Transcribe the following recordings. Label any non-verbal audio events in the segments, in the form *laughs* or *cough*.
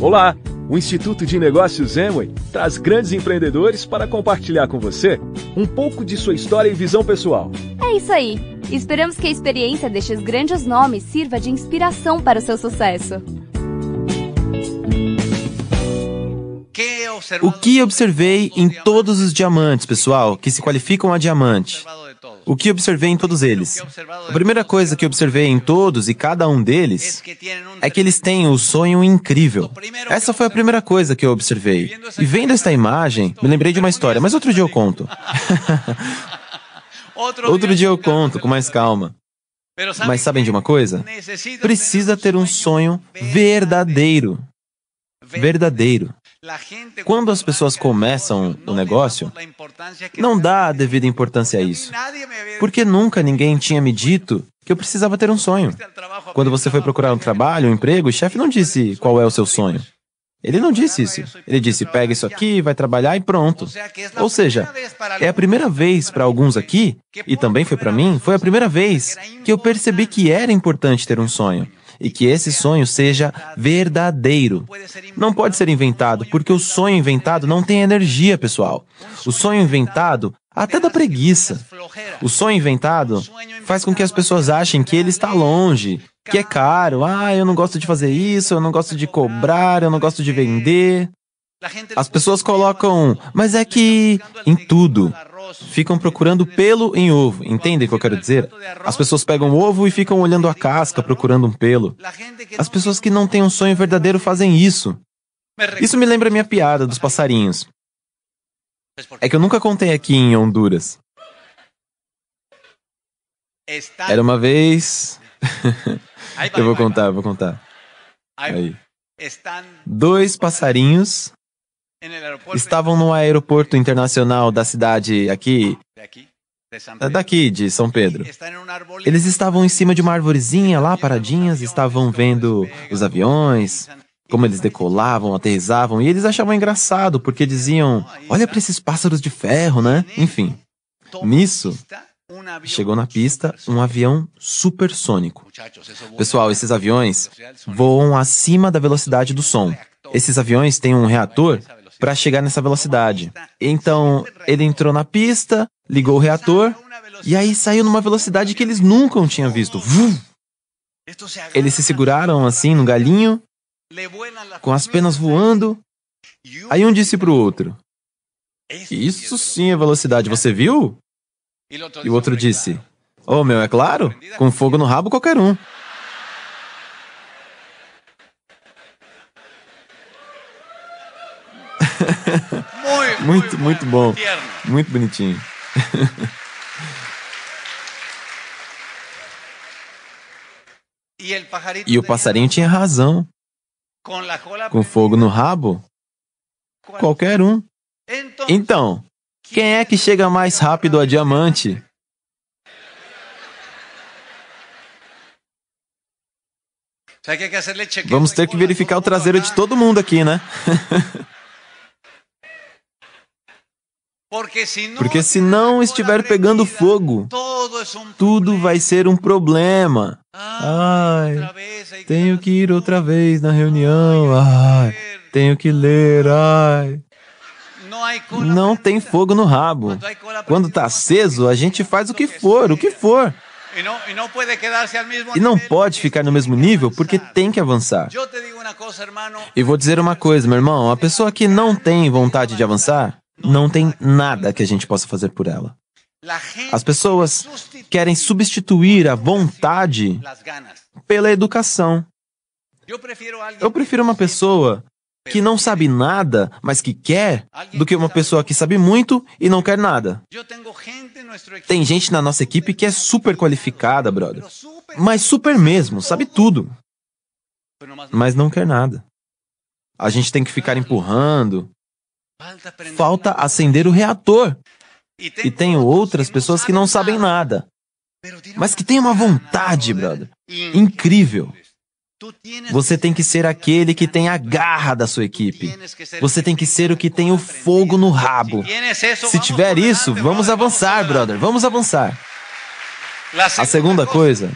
Olá! O Instituto de Negócios Emway traz grandes empreendedores para compartilhar com você um pouco de sua história e visão pessoal. É isso aí! Esperamos que a experiência destes grandes nomes sirva de inspiração para o seu sucesso. O que observei em todos os diamantes, pessoal, que se qualificam a diamante? O que observei em todos eles? A primeira coisa que observei em todos e cada um deles é que eles têm o um sonho incrível. Essa foi a primeira coisa que eu observei. E vendo esta imagem, me lembrei de uma história, mas outro dia eu conto. *laughs* outro dia eu conto com mais calma. Mas sabem de uma coisa? Precisa ter um sonho verdadeiro. Verdadeiro. Quando as pessoas começam o negócio, não dá a devida importância a isso. Porque nunca ninguém tinha me dito que eu precisava ter um sonho. Quando você foi procurar um trabalho, um emprego, o chefe não disse qual é o seu sonho. Ele não disse isso. Ele disse: pega isso aqui, vai trabalhar e pronto. Ou seja, é a primeira vez para alguns aqui, e também foi para mim, foi a primeira vez que eu percebi que era importante ter um sonho e que esse sonho seja verdadeiro. Não pode ser inventado, porque o sonho inventado não tem energia, pessoal. O sonho inventado até da preguiça. O sonho inventado faz com que as pessoas achem que ele está longe, que é caro. Ah, eu não gosto de fazer isso, eu não gosto de cobrar, eu não gosto de vender. As pessoas colocam, mas é que em tudo ficam procurando pelo em ovo. Entendem o que eu quero dizer? As pessoas pegam o ovo e ficam olhando a casca, procurando um pelo. As pessoas que não têm um sonho verdadeiro fazem isso. Isso me lembra a minha piada dos passarinhos. É que eu nunca contei aqui em Honduras. Era uma vez. *laughs* eu vou contar, vou contar. Aí. Dois passarinhos Estavam no aeroporto internacional da cidade aqui, é daqui, de São Pedro. Eles estavam em cima de uma arvorezinha lá, paradinhas, estavam vendo os aviões, como eles decolavam, aterrizavam, e eles achavam engraçado, porque diziam: Olha para esses pássaros de ferro, né? Enfim. Nisso, chegou na pista um avião supersônico. Pessoal, esses aviões voam acima da velocidade do som. Esses aviões têm um reator para chegar nessa velocidade. Então, ele entrou na pista, ligou o reator, e aí saiu numa velocidade que eles nunca tinham visto. Eles se seguraram assim no galinho, com as penas voando. Aí um disse para o outro: Isso sim é velocidade, você viu? E o outro disse: Oh, meu, é claro, com fogo no rabo qualquer um. muito, muito bom. Muito bonitinho. E o passarinho tinha razão. Com fogo no rabo, qualquer um. Então, quem é que chega mais rápido a diamante? É é? Vamos ter que verificar o traseiro de todo mundo aqui, né? *laughs* Porque se não estiver pegando fogo, tudo vai ser um problema. Ai, tenho que ir outra vez na reunião. Ai, tenho que ler. Ai. Não tem fogo no rabo. Quando está aceso, a gente faz o que for, o que for. E não pode ficar no mesmo nível porque tem que avançar. E vou dizer uma coisa, meu irmão: a pessoa que não tem vontade de avançar, não é tem nada que a gente possa fazer por ela. As pessoas querem substituir a vontade pela educação. Eu prefiro uma pessoa que não sabe nada, mas que quer, do que uma pessoa que sabe muito e não quer nada. Tem gente na nossa equipe que é super qualificada, brother. Mas super mesmo, sabe tudo. Mas não quer nada. A gente tem que ficar empurrando, Falta acender o reator. E tenho outras pessoas que não sabem nada, mas que têm uma vontade, brother, incrível. Você tem que ser aquele que tem a garra da sua equipe. Você tem que ser o que tem o fogo no rabo. Se tiver isso, vamos avançar, brother, vamos avançar. A segunda coisa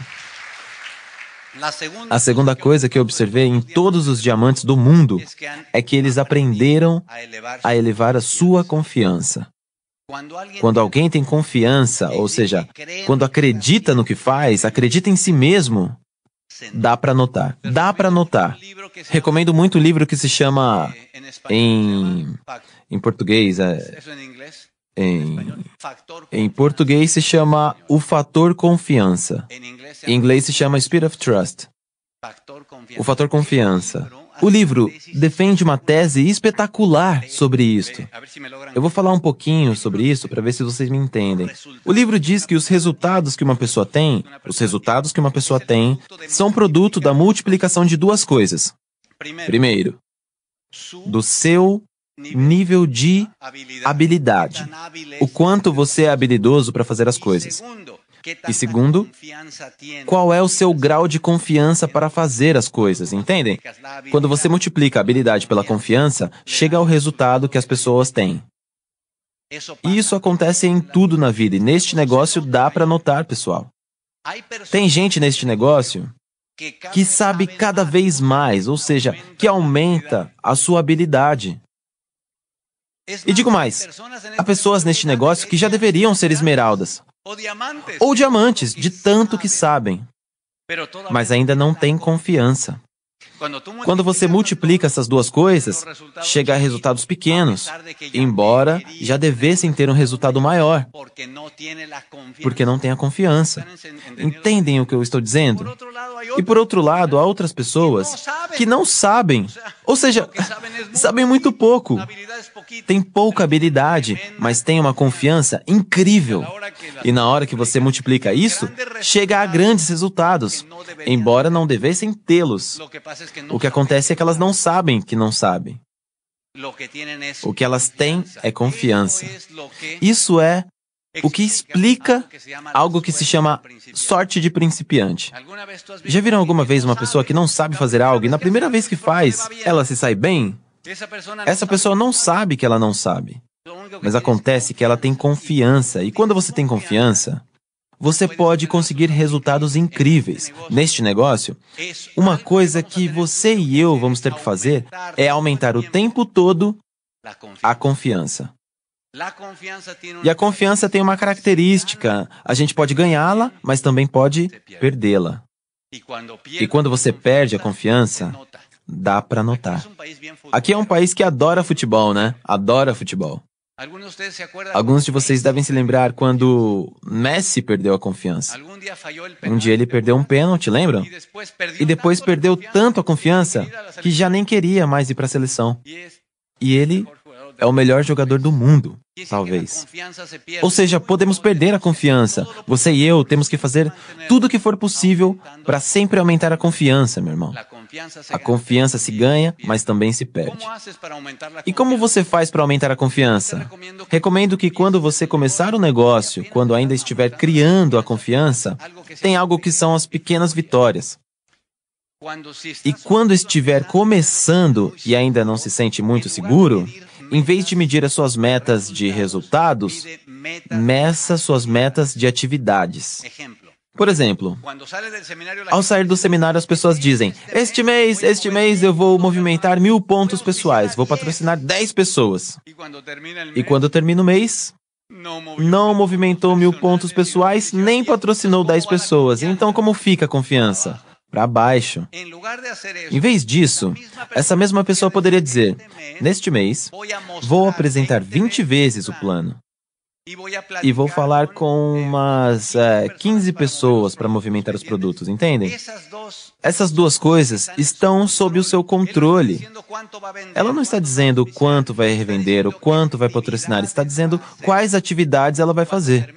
a segunda coisa que eu observei em todos os diamantes do mundo é que eles aprenderam a elevar a sua confiança. Quando alguém tem confiança, ou seja, quando acredita no que faz, acredita em si mesmo, dá para notar. Dá para notar. Recomendo muito o livro que se chama é, em, em português, é, em, em português se chama o fator confiança. Em inglês é se chama Spirit of Trust. O fator confiança. O livro defende uma tese espetacular sobre isto. Eu vou falar um pouquinho sobre isso para ver se vocês me entendem. O livro diz que os resultados que uma pessoa tem, os resultados que uma pessoa tem, são produto da multiplicação de duas coisas. Primeiro, do seu nível de habilidade, o quanto você é habilidoso para fazer as coisas. E segundo, qual é o seu grau de confiança para fazer as coisas, entendem? Quando você multiplica a habilidade pela confiança, chega ao resultado que as pessoas têm. E isso acontece em tudo na vida, e neste negócio dá para notar, pessoal. Tem gente neste negócio que sabe cada vez mais, ou seja, que aumenta a sua habilidade. E digo mais: há pessoas neste negócio que já deveriam ser esmeraldas ou diamantes, de tanto que sabem, mas ainda não têm confiança. Quando você multiplica essas duas coisas, chega a resultados pequenos, embora já devessem ter um resultado maior, porque não tem a confiança. Entendem o que eu estou dizendo? E por outro lado, há outras pessoas que não sabem, ou seja, *laughs* sabem muito pouco, têm pouca habilidade, mas têm uma confiança incrível. E na hora que você multiplica isso, chega a grandes resultados, embora não devessem tê-los. O que acontece é que elas não sabem que não sabem. O que elas têm é confiança. Isso é o que é explica algo que se chama sorte de principiante. Já viram alguma vez uma pessoa que não sabe fazer algo e na primeira vez que faz, ela se sai bem? Essa pessoa não sabe que ela não sabe. Mas acontece que ela tem confiança. E quando você tem confiança, você pode conseguir resultados incríveis neste negócio. Uma coisa que você e eu vamos ter que fazer é aumentar o tempo todo a confiança. E a confiança tem uma característica: a gente pode ganhá-la, mas também pode perdê-la. E quando você perde a confiança, dá para notar. Aqui é um país que adora futebol, né? Adora futebol. Alguns de vocês devem se lembrar quando Messi perdeu a confiança. Um dia ele perdeu um pênalti, lembram? E depois perdeu tanto a confiança que já nem queria mais ir para a seleção. E ele é o melhor jogador do mundo, talvez. Ou seja, podemos perder a confiança. Você e eu temos que fazer tudo o que for possível para sempre aumentar a confiança, meu irmão. A confiança se ganha, mas também se perde. E como você faz para aumentar a confiança? Recomendo que quando você começar o um negócio, quando ainda estiver criando a confiança, tem algo que são as pequenas vitórias. E quando estiver começando e ainda não se sente muito seguro, em vez de medir as suas metas de resultados, meça suas metas de atividades. Por exemplo, ao sair do seminário, as pessoas dizem: Este mês, este mês eu vou movimentar mil pontos pessoais, vou patrocinar dez pessoas. E quando termina o mês, não movimentou mil pontos pessoais, nem patrocinou dez pessoas. Então, como fica a confiança? Para baixo. Em vez disso, essa mesma pessoa poderia dizer: Neste mês, vou apresentar 20 vezes o plano. E vou falar com eh, umas é, 15 eh, pessoas para movimentar os produtos, entendem? Essas duas coisas estão sob o seu controle. Ela não está dizendo quanto vai revender ou quanto vai patrocinar, está dizendo quais atividades ela vai fazer.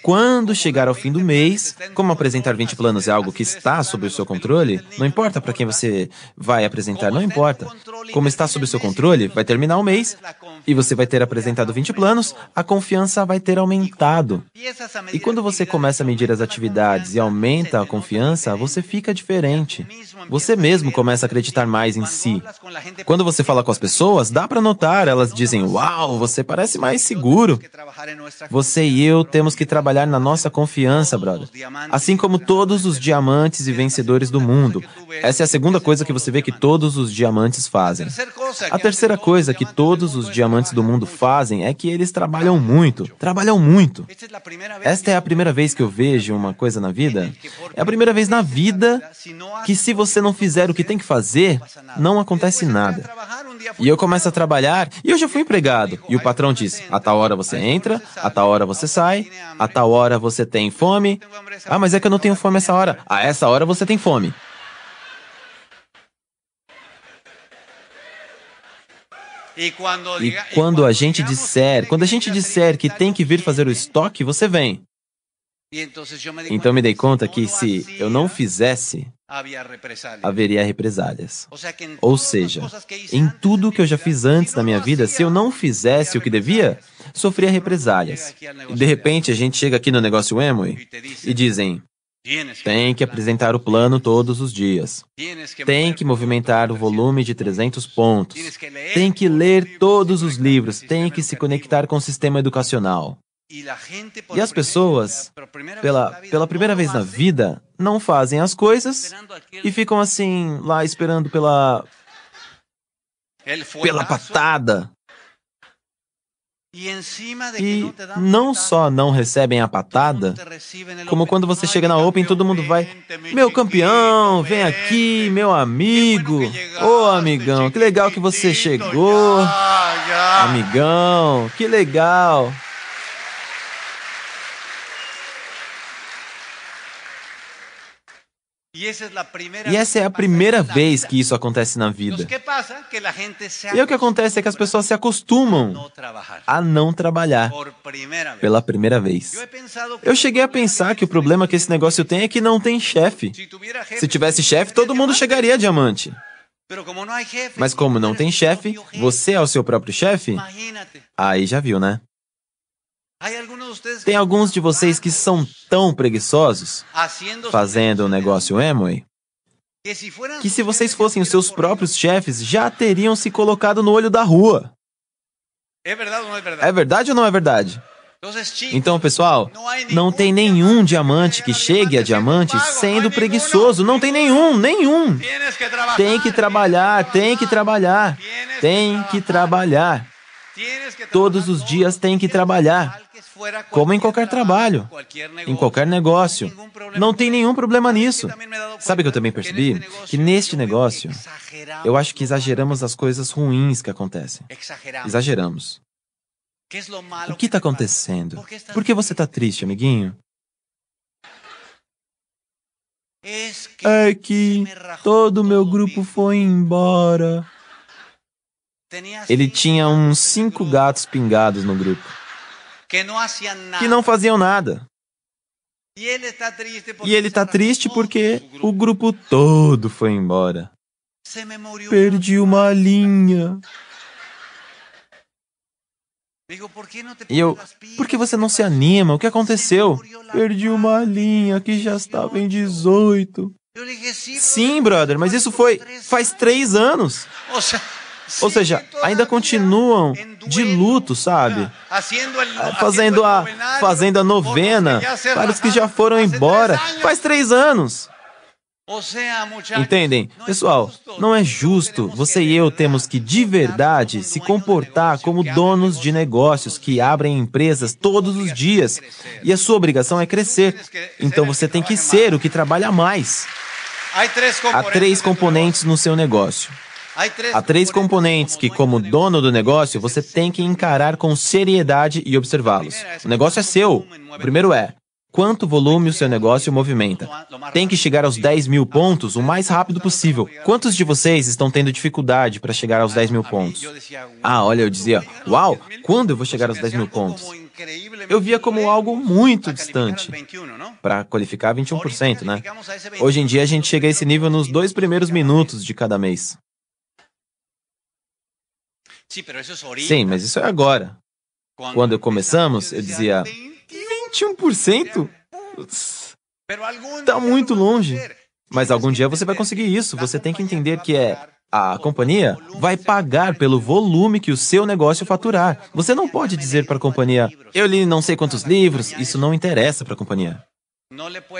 Quando chegar ao fim do mês, como apresentar 20 planos é algo que está sob o seu controle, não importa para quem você vai apresentar, não importa. Como está sob o seu controle, vai terminar o mês, e você vai ter apresentado 20 planos, a confiança vai ter aumentado. E quando você começa a medir as atividades e aumenta a confiança, você fica diferente. Você mesmo começa a acreditar mais em si. Quando você fala com as pessoas, dá para notar, elas dizem: Uau, você parece mais seguro. Você e eu temos que trabalhar na nossa confiança, brother. Assim como todos os diamantes e vencedores do mundo. Essa é a segunda coisa que você vê que todos os diamantes fazem. A terceira coisa que todos os diamantes amantes do mundo fazem é que eles trabalham muito, trabalham muito. Esta é a primeira vez que eu vejo uma coisa na vida. É a primeira vez na vida que se você não fizer o que tem que fazer, não acontece nada. E eu começo a trabalhar e eu já fui empregado. E o patrão diz: a tal hora você entra, a tal hora você sai, a tal hora você tem fome. Ah, mas é que eu não tenho fome essa hora. A essa hora você tem fome. E quando a gente disser, quando a gente disser que tem que vir fazer o estoque, você vem. Então me dei conta que se eu não fizesse, haveria represálias. Ou seja, em tudo que eu já fiz antes na minha vida, se eu não fizesse o que devia, sofria represálias. de repente a gente chega aqui no negócio Emui e dizem: tem que apresentar o plano todos os dias. Tem que movimentar o volume de 300 pontos. Tem que ler todos os livros. Tem que se conectar com o sistema educacional. E as pessoas, pela, pela primeira vez na vida, não fazem as coisas e ficam assim, lá esperando pela. pela patada. E não só não recebem a patada, como quando você chega na é Open, todo mundo vai: Meu campeão, vem aqui, meu amigo. Ô oh, amigão, que legal que você chegou. Ah, amigão, que legal. E essa é a primeira vez que isso acontece na vida. E o que acontece é que as pessoas se acostumam a não trabalhar pela primeira vez. Eu cheguei a pensar que o problema que esse negócio tem é que não tem chefe. Se tivesse chefe, todo mundo chegaria a diamante. Mas como não tem chefe, você é o seu próprio chefe? Aí já viu, né? Tem alguns de vocês que são tão preguiçosos fazendo o negócio Amway que se vocês fossem os seus próprios chefes, já teriam se colocado no olho da rua. É verdade ou não é verdade? Então, pessoal, não tem nenhum diamante que chegue a diamante sendo preguiçoso. Não tem nenhum, nenhum. Tem que trabalhar, tem que trabalhar, tem que trabalhar. Todos os dias tem que trabalhar, como em qualquer trabalho, em qualquer negócio. Não tem nenhum problema nisso. Sabe que eu também percebi? Que neste negócio, eu acho que exageramos as coisas ruins que acontecem. Exageramos. O que está acontecendo? Por que você está triste, amiguinho? É que todo o meu grupo foi embora. Ele tinha uns cinco gatos pingados no grupo que não faziam nada. E ele está triste porque tá o grupo todo foi embora. Perdi uma linha. E eu, por que você não se anima? O que aconteceu? Perdi uma linha que já estava em 18. Sim, brother, mas isso foi faz três anos. Ou seja, ainda continuam de luto, sabe? Ah, ah, fazendo a, fazendo a novena para os que já foram embora faz três anos. Entendem? Pessoal, não é justo. Você e eu temos que, de verdade, se comportar como donos de negócios que abrem empresas todos os dias. E a sua obrigação é crescer. Então você tem que ser o que trabalha mais. Há três componentes no seu negócio. Há três componentes que, como dono do negócio, você tem que encarar com seriedade e observá-los. É o negócio é seu. O primeiro é quanto volume o seu negócio movimenta. Tem que chegar aos 10 mil pontos o mais rápido possível. Quantos de vocês estão tendo dificuldade para chegar aos 10 ah, mil pontos? Ah, olha, eu dizia, uau, quando eu vou chegar aos 10 mil pontos? Eu via como algo muito distante para qualificar 21%, né? Hoje em dia a gente chega a esse nível nos dois primeiros minutos de cada mês. Sim, mas isso é agora. Quando começamos, eu dizia 21%? Tá muito longe. Mas algum dia você vai conseguir isso. Você tem que entender que é a companhia vai pagar pelo volume que o seu negócio faturar. Você não pode dizer para a companhia: "Eu li não sei quantos livros". Isso não interessa para a companhia.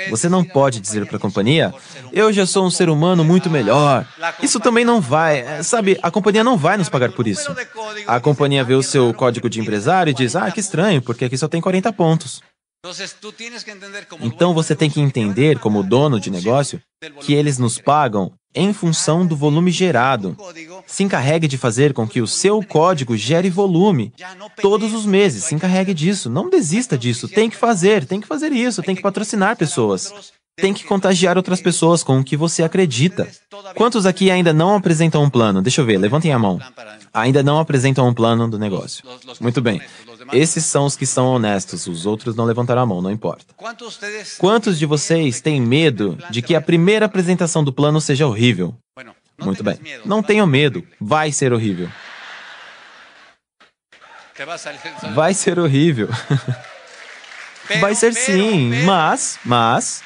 Você não pode dizer para a companhia: eu já sou um ser humano muito melhor. Isso também não vai. Eh, sabe, a companhia não vai nos pagar por isso. A companhia vê o seu código de empresário e diz: ah, que estranho, porque aqui só tem 40 pontos. Então você tem que entender, como então dono de negócio, que eles nos pagam em função do volume gerado. Se encarregue de fazer com que o seu código gere volume todos os meses. Se encarregue disso. Não desista disso. Tem que fazer, tem que fazer isso, tem que patrocinar pessoas. Tem que contagiar outras pessoas com o que você acredita. Quantos aqui ainda não apresentam um plano? Deixa eu ver, levantem a mão. Ainda não apresentam um plano do negócio. Muito bem. Esses são os que são honestos, os outros não levantaram a mão, não importa. Quantos de vocês têm medo de que a primeira apresentação do plano seja horrível? Muito bem. Não tenham medo, vai ser horrível. Vai ser horrível. Vai ser sim, mas, mas.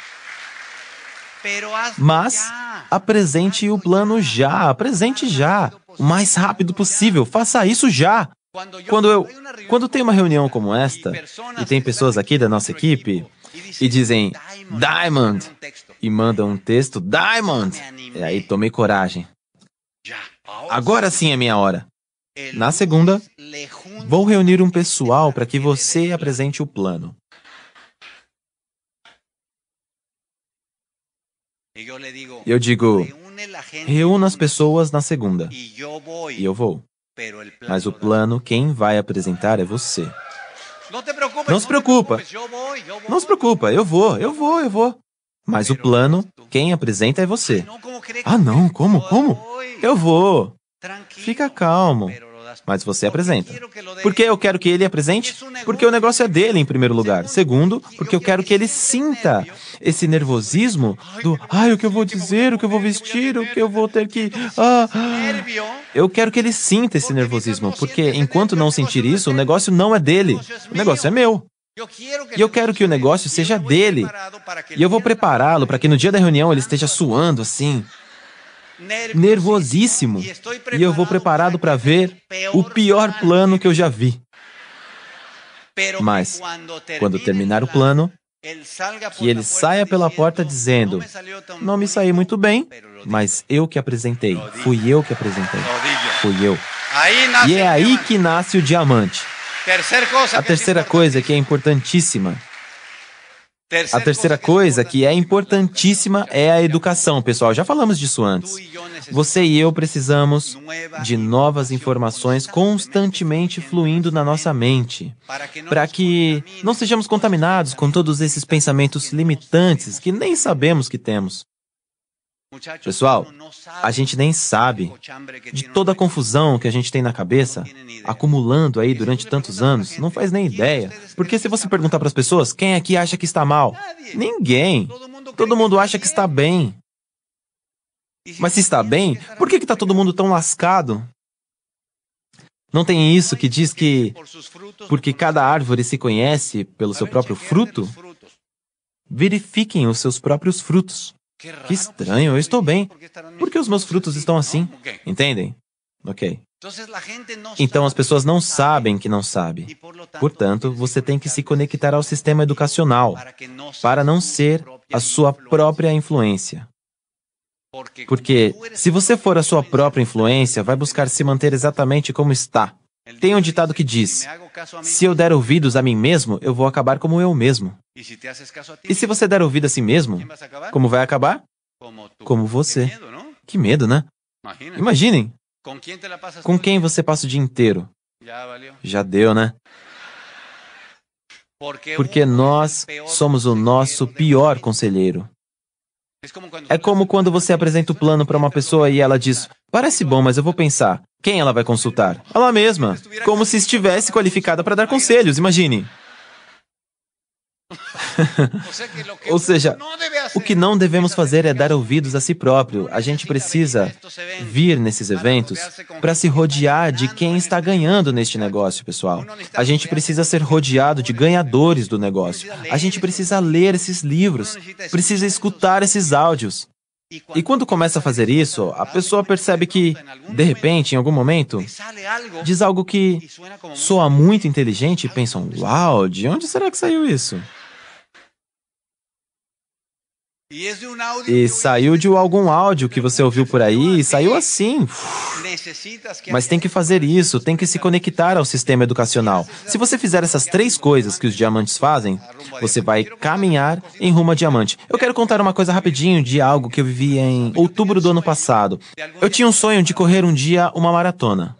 Mas apresente o plano já, apresente já, o mais rápido possível, faça isso já. Quando, eu, quando tem uma reunião como esta, e tem pessoas aqui da nossa equipe, e dizem Diamond, e mandam um texto Diamond, e aí tomei coragem. Agora sim é minha hora. Na segunda, vou reunir um pessoal para que você apresente o plano. Eu digo, reúna as pessoas na segunda. E eu vou. Mas o plano, quem vai apresentar é você. Não se preocupa. Não se preocupa, eu vou, eu vou, eu vou. Mas o plano, quem apresenta é você. Ah, não, como? Como? Eu vou. Fica calmo mas você apresenta. Por que eu quero que ele apresente? É porque o negócio é dele, em primeiro lugar. Segundo, porque eu quero que ele sinta esse nervosismo do ai, o que eu vou dizer, o que eu vou vestir, o que eu vou ter que. Ah, eu quero que ele sinta esse nervosismo, porque enquanto não sentir isso, o negócio não é dele, o negócio é, é meu. E eu quero que o negócio seja dele. E eu vou prepará-lo para que no dia da reunião ele esteja suando assim nervosíssimo e eu vou preparado para ver o pior plano que eu já vi. Mas, quando terminar o plano, que ele saia pela porta dizendo: Não me saí muito bem, mas eu que apresentei, fui eu que apresentei, fui eu. E é aí que nasce o diamante. A terceira coisa que é importantíssima a terceira coisa que é importantíssima é a educação, pessoal. Já falamos disso antes. Você e eu precisamos de novas informações constantemente fluindo na nossa mente, para que não sejamos contaminados com todos esses pensamentos limitantes que nem sabemos que temos. Pessoal, a gente nem sabe de toda a confusão que a gente tem na cabeça, acumulando aí durante tantos anos, não faz nem ideia. Porque se você perguntar para as pessoas, quem aqui acha que está mal? Ninguém. Todo mundo acha que está bem. Mas se está bem, por que está todo mundo tão lascado? Não tem isso que diz que porque cada árvore se conhece pelo seu próprio fruto? Verifiquem os seus próprios frutos. Que estranho, eu estou bem. Por que os meus frutos estão assim? Entendem? Ok. Então as pessoas não sabem que não sabe. Portanto, você tem que se conectar ao sistema educacional para não ser a sua própria influência. Porque se você for a sua própria influência, vai buscar se manter exatamente como está. Tem um ditado que diz: Se eu der ouvidos a mim mesmo, eu vou acabar como eu mesmo. E se você der ouvido a si mesmo, como vai acabar? Como você. Que medo, né? Imaginem. Com quem você passa o dia inteiro? Já deu, né? Porque nós somos o nosso pior conselheiro. É como quando você apresenta o plano para uma pessoa e ela diz: Parece bom, mas eu vou pensar. Quem ela vai consultar? Ela mesma. Como se estivesse qualificada para dar conselhos, imagine. *laughs* Ou seja, o que não devemos fazer é dar ouvidos a si próprio. A gente precisa vir nesses eventos para se rodear de quem está ganhando neste negócio, pessoal. A gente precisa ser rodeado de ganhadores do negócio. A gente precisa ler esses livros, precisa escutar esses áudios. E quando começa a fazer isso, a pessoa percebe que, de repente, em algum momento, diz algo que soa muito inteligente e pensam: Uau, de onde será que saiu isso? E é saiu de algum áudio que você ouviu por aí e saiu assim. Mas tem que fazer isso, tem que se conectar ao sistema educacional. Se você fizer essas três coisas que os diamantes fazem, você vai caminhar em rumo a diamante. Eu quero contar uma coisa rapidinho de algo que eu vivi em outubro do ano passado. Eu tinha um sonho de correr um dia uma maratona.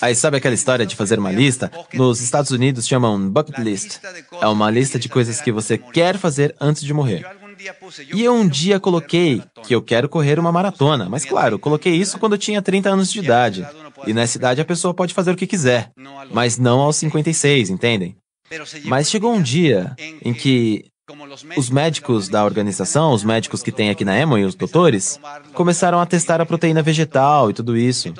Aí sabe aquela história de fazer uma lista? Nos Estados Unidos chamam bucket list. É uma lista de coisas que você quer fazer antes de morrer. E um dia coloquei que eu quero correr uma maratona, mas claro, coloquei isso quando eu tinha 30 anos de idade. E nessa idade a pessoa pode fazer o que quiser, mas não aos 56, entendem? Mas chegou um dia em que os médicos da organização, os médicos que tem aqui na Emma e os doutores, começaram a testar a proteína vegetal e tudo isso.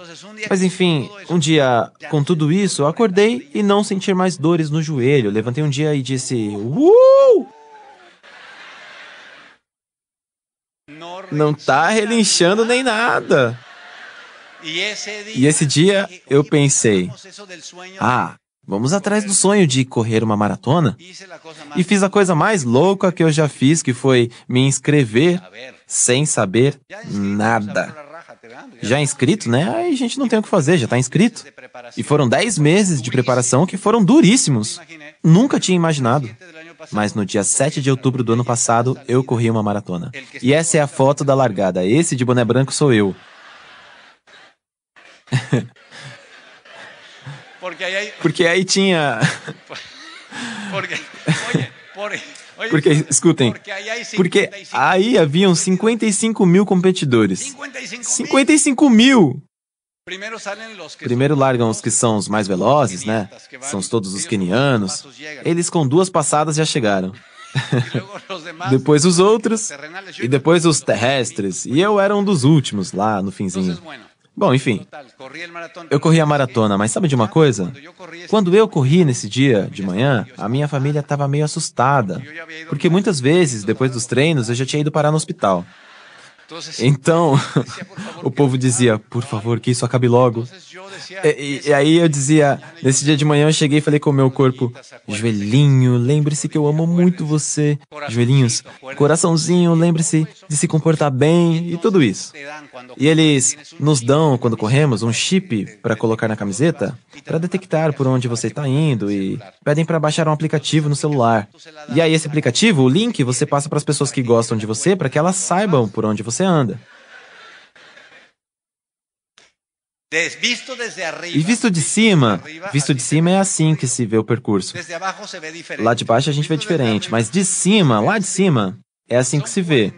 Mas enfim, um dia, com tudo isso, eu acordei e não senti mais dores no joelho. Levantei um dia e disse: Uh! Não tá relinchando nem nada. E esse dia eu pensei: ah, vamos atrás do sonho de correr uma maratona? E fiz a coisa mais louca que eu já fiz, que foi me inscrever sem saber nada já inscrito, né? Aí a gente não tem o que fazer, já está inscrito. E foram 10 meses de preparação que foram duríssimos. Nunca tinha imaginado. Mas no dia 7 de outubro do ano passado, eu corri uma maratona. E essa é a foto da largada. Esse de boné branco sou eu. Porque aí tinha. *laughs* Porque. Porque, escutem, porque aí haviam 55 mil competidores. 55 mil! Primeiro largam os que são os mais velozes, né? São todos os quenianos. Eles com duas passadas já chegaram. depois os outros, e depois os terrestres. E eu era um dos últimos lá no finzinho. Bom, enfim, eu corri a maratona, mas sabe de uma coisa? Quando eu corri nesse dia de manhã, a minha família estava meio assustada, porque muitas vezes, depois dos treinos, eu já tinha ido parar no hospital. Então, então *laughs* *laughs* o povo dizia, por favor, que isso acabe logo. E, e, aí eu dizia, nesse dia de manhã eu cheguei e falei com o meu corpo, joelhinho, lembre-se que eu amo muito você. Joelhinhos, coraçãozinho, lembre-se de se comportar bem e tudo isso. E eles nos dão, quando corremos, um chip para colocar na camiseta, para detectar por onde você está indo e pedem para baixar um aplicativo no celular. E aí esse aplicativo, o link, você passa para as pessoas que gostam de você para que elas saibam por onde você você anda. E visto de cima, visto de cima é assim que se vê o percurso. Lá de baixo a gente vê diferente, mas de cima, lá de cima, é assim que se vê.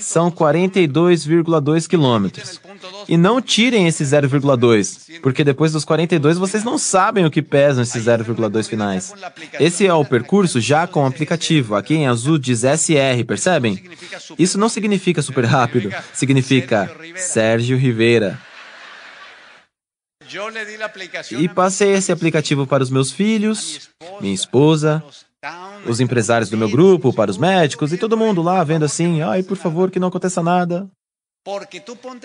São 42,2 quilômetros. E não tirem esse 0,2, porque depois dos 42 vocês não sabem o que pesam esses 0,2 finais. Esse é o percurso já com o aplicativo. Aqui em azul diz SR, percebem? Isso não significa super rápido, significa Sérgio Rivera. E passei esse aplicativo para os meus filhos, minha esposa, os empresários do meu grupo, para os médicos e todo mundo lá vendo assim, ai, por favor, que não aconteça nada.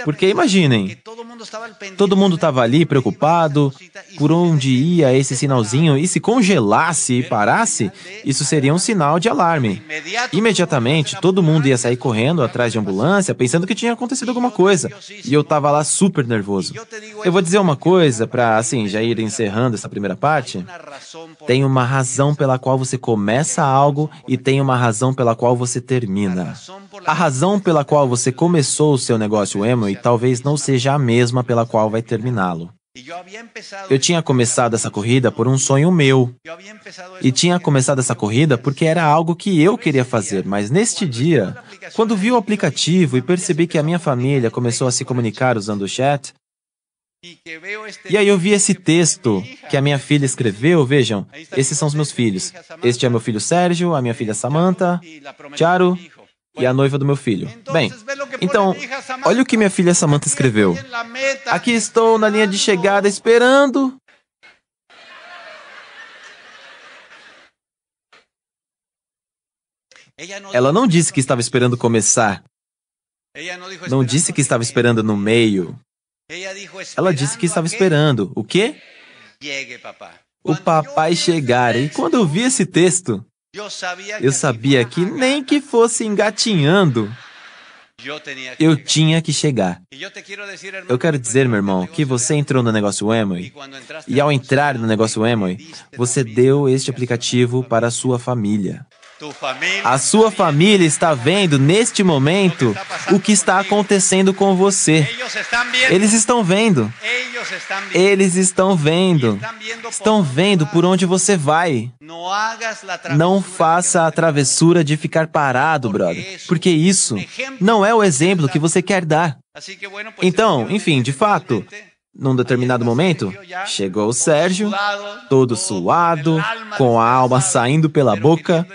Porque imaginem, todo mundo estava ali preocupado por onde ia esse sinalzinho, e se congelasse e parasse, isso seria um sinal de alarme. Imediatamente, todo mundo ia sair correndo atrás de ambulância, pensando que tinha acontecido alguma coisa, e eu estava lá super nervoso. Eu vou dizer uma coisa para, assim, já ir encerrando essa primeira parte. Tem uma razão pela qual você começa algo e tem uma razão pela qual você termina. A razão pela qual você começou o seu seu negócio e talvez não seja a mesma pela qual vai terminá-lo. Eu tinha começado essa corrida por um sonho meu. E tinha começado essa corrida porque era algo que eu queria fazer, mas neste dia, quando vi o aplicativo e percebi que a minha família começou a se comunicar usando o chat, e aí eu vi esse texto que a minha filha escreveu, vejam, esses são os meus filhos. Este é meu filho Sérgio, a minha filha Samantha, Charo e a noiva do meu filho. Bem, então, olha o que minha filha Samantha escreveu. Aqui estou na linha de chegada esperando. Ela não disse que estava esperando começar. Não disse que estava esperando no meio. Ela disse que estava esperando. O quê? O papai chegar. E quando eu vi esse texto, eu sabia que nem que fosse engatinhando, eu tinha que chegar. Eu quero dizer, meu irmão, que você entrou no negócio Amway e ao entrar no negócio Amway, você deu este aplicativo para a sua família. A sua família está vendo neste momento o que está acontecendo com você. Eles estão vendo. Eles estão vendo. Estão vendo por onde você vai. Não faça a travessura de ficar parado, brother, porque isso não é o exemplo que você quer dar. Então, enfim, de fato, num determinado momento, chegou o Sérgio, todo suado, com a alma saindo pela boca,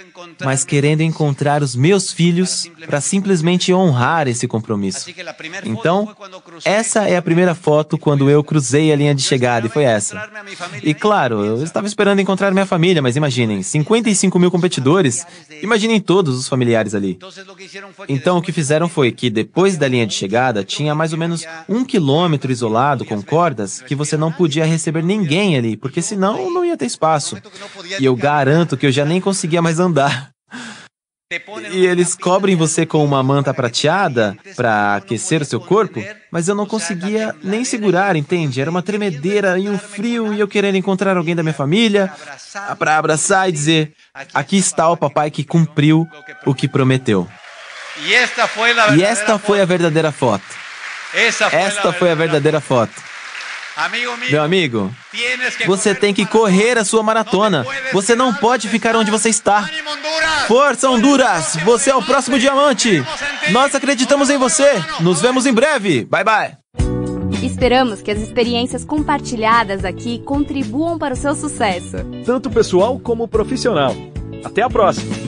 mas querendo encontrar os meus filhos para simplesmente honrar esse compromisso. Então, essa é a primeira foto quando eu cruzei a linha de chegada, e foi essa. E claro, eu estava esperando encontrar minha família, mas imaginem, 55 mil competidores, imaginem todos os familiares ali. Então, o que fizeram foi que depois da linha de chegada, tinha mais ou menos um quilômetro isolado com cordas que você não podia receber ninguém ali, porque senão não ia ter espaço. E eu garanto que eu já nem conseguia mais andar. E eles cobrem você com uma manta prateada para aquecer o seu corpo, mas eu não conseguia nem segurar, entende? Era uma tremedeira e um frio e eu querendo encontrar alguém da minha família é para abraçar e dizer: aqui é está o papai que cumpriu o que prometeu. E esta foi a verdadeira foto. Esta foi a verdadeira foto. Meu amigo, você tem que correr a sua maratona. Você não pode ficar onde você está. Força Honduras! Você é o próximo diamante! Nós acreditamos em você! Nos vemos em breve! Bye bye! Esperamos que as experiências compartilhadas aqui contribuam para o seu sucesso, tanto pessoal como profissional. Até a próxima!